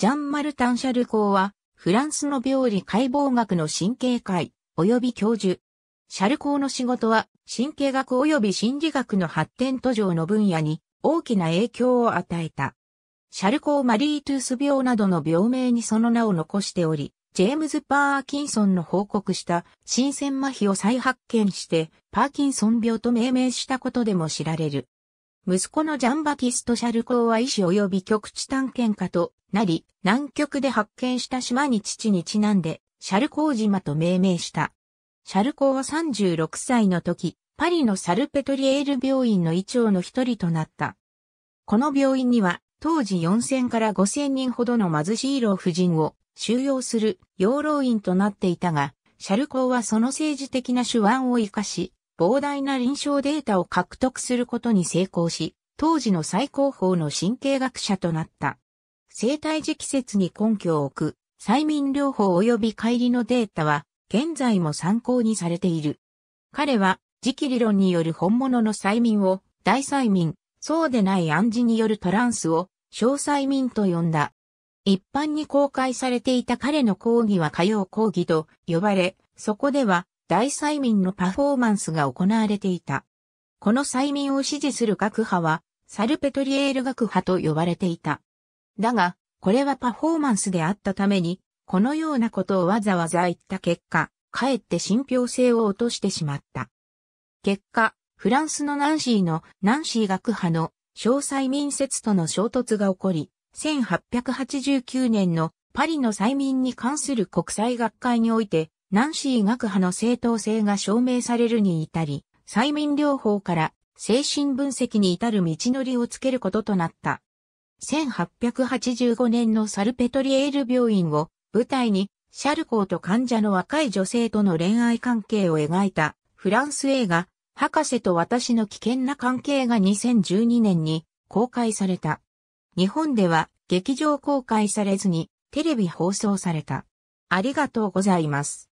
ジャン・マルタン・シャルコーは、フランスの病理解剖学の神経科医、及び教授。シャルコーの仕事は、神経学及び心理学の発展途上の分野に大きな影響を与えた。シャルコー・マリートゥース病などの病名にその名を残しており、ジェームズ・パーキンソンの報告した新鮮麻痺を再発見して、パーキンソン病と命名したことでも知られる。息子のジャンバティスト・シャルコーは医師及び極地探検家となり、南極で発見した島に父にちなんで、シャルコー島と命名した。シャルコーは36歳の時、パリのサルペトリエール病院の医長の一人となった。この病院には、当時4000から5000人ほどの貧しい老婦人を収容する養老院となっていたが、シャルコーはその政治的な手腕を活かし、膨大な臨床データを獲得することに成功し、当時の最高峰の神経学者となった。生体磁気説に根拠を置く、催眠療法及び乖離のデータは、現在も参考にされている。彼は、磁気理論による本物の催眠を、大催眠、そうでない暗示によるトランスを、小催眠と呼んだ。一般に公開されていた彼の講義は火曜講義と呼ばれ、そこでは大催眠のパフォーマンスが行われていた。この催眠を支持する学派は、サルペトリエール学派と呼ばれていた。だが、これはパフォーマンスであったために、このようなことをわざわざ言った結果、かえって信憑性を落としてしまった。結果、フランスのナンシーのナンシー学派の小催民説との衝突が起こり、1889年のパリの催眠に関する国際学会においてナンシー学派の正当性が証明されるに至り、催眠療法から精神分析に至る道のりをつけることとなった。1885年のサルペトリエール病院を舞台にシャルコーと患者の若い女性との恋愛関係を描いたフランス映画博士と私の危険な関係が2012年に公開された。日本では劇場公開されずにテレビ放送された。ありがとうございます。